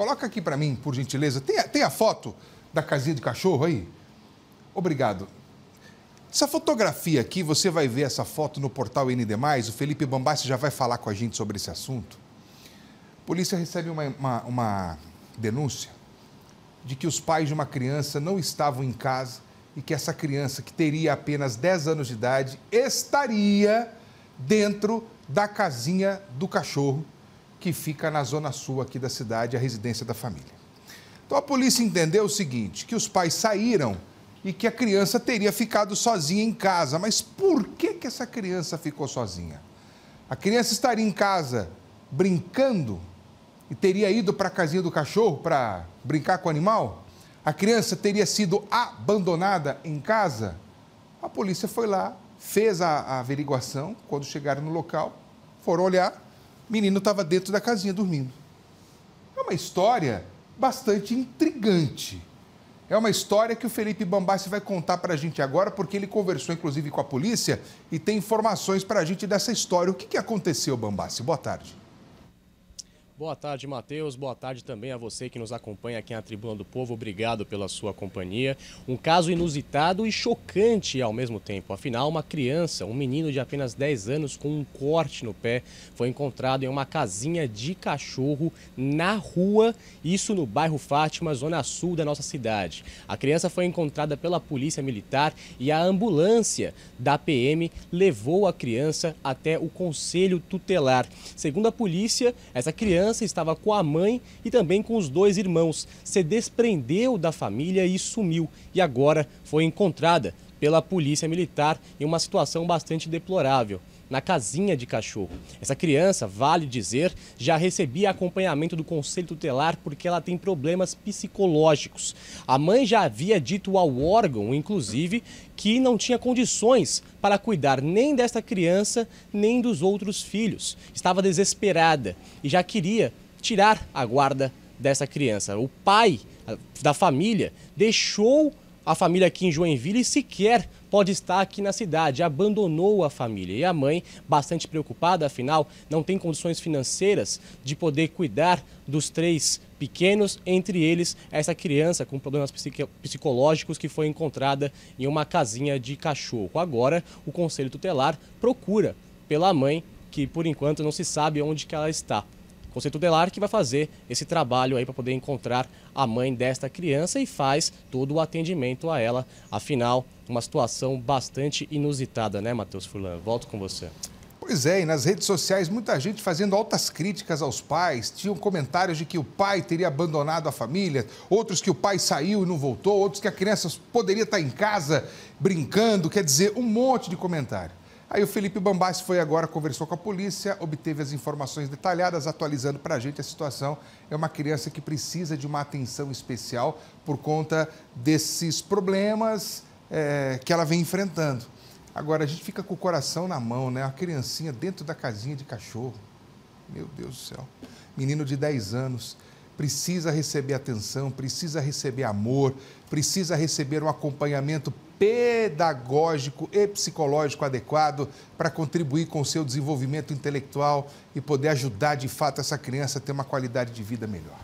Coloca aqui para mim, por gentileza. Tem a, tem a foto da casinha de cachorro aí? Obrigado. Essa fotografia aqui, você vai ver essa foto no portal ND+, o Felipe Bambassi já vai falar com a gente sobre esse assunto. A polícia recebe uma, uma, uma denúncia de que os pais de uma criança não estavam em casa e que essa criança, que teria apenas 10 anos de idade, estaria dentro da casinha do cachorro que fica na zona sul aqui da cidade, a residência da família. Então a polícia entendeu o seguinte: que os pais saíram e que a criança teria ficado sozinha em casa. Mas por que, que essa criança ficou sozinha? A criança estaria em casa brincando e teria ido para a casinha do cachorro para brincar com o animal? A criança teria sido abandonada em casa? A polícia foi lá, fez a, a averiguação. Quando chegaram no local, foram olhar, o menino estava dentro da casinha dormindo. É uma história bastante intrigante. É uma história que o Felipe Bambassi vai contar para a gente agora, porque ele conversou inclusive com a polícia e tem informações para a gente dessa história. O que, que aconteceu, Bambassi? Boa tarde. Boa tarde, Matheus. Boa tarde também a você que nos acompanha aqui na Tribuna do Povo. Obrigado pela sua companhia. Um caso inusitado e chocante ao mesmo tempo. Afinal, uma criança, um menino de apenas 10 anos com um corte no pé, foi encontrado em uma casinha de cachorro na rua, isso no bairro Fátima, zona sul da nossa cidade. A criança foi encontrada pela polícia militar e a ambulância da PM levou a criança até o conselho tutelar. Segundo a polícia, essa criança criança estava com a mãe e também com os dois irmãos. Se desprendeu da família e sumiu. E agora foi encontrada pela Polícia Militar em uma situação bastante deplorável na casinha de cachorro. Essa criança, vale dizer, já recebia acompanhamento do Conselho Tutelar porque ela tem problemas psicológicos. A mãe já havia dito ao órgão, inclusive, que não tinha condições para cuidar nem desta criança, nem dos outros filhos. Estava desesperada e já queria tirar a guarda dessa criança. O pai da família deixou a família aqui em Joinville sequer pode estar aqui na cidade, abandonou a família. E a mãe, bastante preocupada, afinal, não tem condições financeiras de poder cuidar dos três pequenos, entre eles essa criança com problemas psicológicos que foi encontrada em uma casinha de cachorro. Agora, o Conselho Tutelar procura pela mãe, que por enquanto não se sabe onde ela está. Conceito Delar, que vai fazer esse trabalho aí para poder encontrar a mãe desta criança e faz todo o atendimento a ela. Afinal, uma situação bastante inusitada, né, Matheus Fulano? Volto com você. Pois é, e nas redes sociais muita gente fazendo altas críticas aos pais. Tinham comentários de que o pai teria abandonado a família, outros que o pai saiu e não voltou, outros que a criança poderia estar em casa brincando, quer dizer, um monte de comentário. Aí o Felipe Bambassi foi agora, conversou com a polícia, obteve as informações detalhadas, atualizando para a gente a situação. É uma criança que precisa de uma atenção especial por conta desses problemas é, que ela vem enfrentando. Agora, a gente fica com o coração na mão, né? A criancinha dentro da casinha de cachorro. Meu Deus do céu. Menino de 10 anos precisa receber atenção, precisa receber amor, precisa receber um acompanhamento pedagógico e psicológico adequado para contribuir com o seu desenvolvimento intelectual e poder ajudar de fato essa criança a ter uma qualidade de vida melhor.